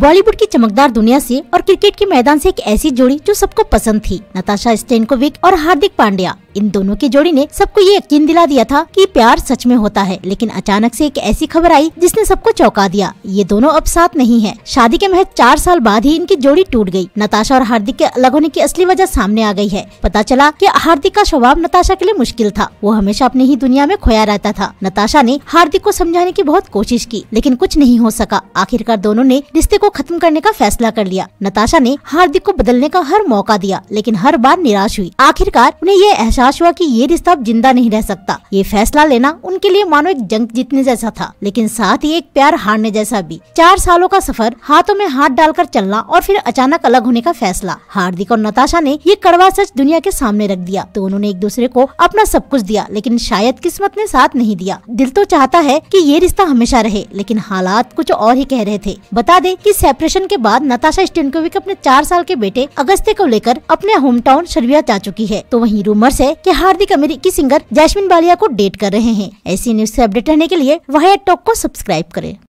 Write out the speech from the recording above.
बॉलीवुड की चमकदार दुनिया से और क्रिकेट के मैदान से एक ऐसी जोड़ी जो सबको पसंद थी नताशा स्टेनकोविक और हार्दिक पांड्या इन दोनों की जोड़ी ने सबको ये यकीन दिला दिया था कि प्यार सच में होता है लेकिन अचानक से एक ऐसी खबर आई जिसने सबको चौंका दिया ये दोनों अब साथ नहीं है शादी के महज चार साल बाद ही इनकी जोड़ी टूट गयी नताशा और हार्दिक के अलग होने की असली वजह सामने आ गई है पता चला की हार्दिक का स्वभाव नताशा के लिए मुश्किल था वो हमेशा अपनी ही दुनिया में खोया रहता था नताशा ने हार्दिक को समझाने की बहुत कोशिश की लेकिन कुछ नहीं हो सका आखिरकार दोनों ने रिश्ते को खत्म करने का फैसला कर लिया नताशा ने हार्दिक को बदलने का हर मौका दिया लेकिन हर बार निराश हुई आखिरकार उन्हें यह एहसास निराश हुआ ये रिश्ता अब जिंदा नहीं रह सकता ये फैसला लेना उनके लिए मानो एक जंग जीतने जैसा था लेकिन साथ ही एक प्यार हारने जैसा भी चार सालों का सफर हाथों में हाथ डालकर चलना और फिर अचानक अलग होने का फैसला हार्दिक और नताशा ने ये कड़वा सच दुनिया के सामने रख दिया तो उन्होंने एक दूसरे को अपना सब कुछ दिया लेकिन शायद किस्मत ने साथ नहीं दिया दिल तो चाहता है कि ये रिश्ता हमेशा रहे लेकिन हालात कुछ और ही कह रहे थे बता दे कि सेपरेशन के बाद नताशा स्टेनकोविक अपने चार साल के बेटे अगस्त्य को लेकर अपने होम टाउन शर्विया जा चुकी है तो वहीं रूमर्स है है कि हार्दिक अमेरिकी सिंगर जैस्मिन बालिया को डेट कर रहे हैं ऐसी न्यूज ऐसी अपडेट रहने के लिए वाहिया टॉक को सब्सक्राइब करें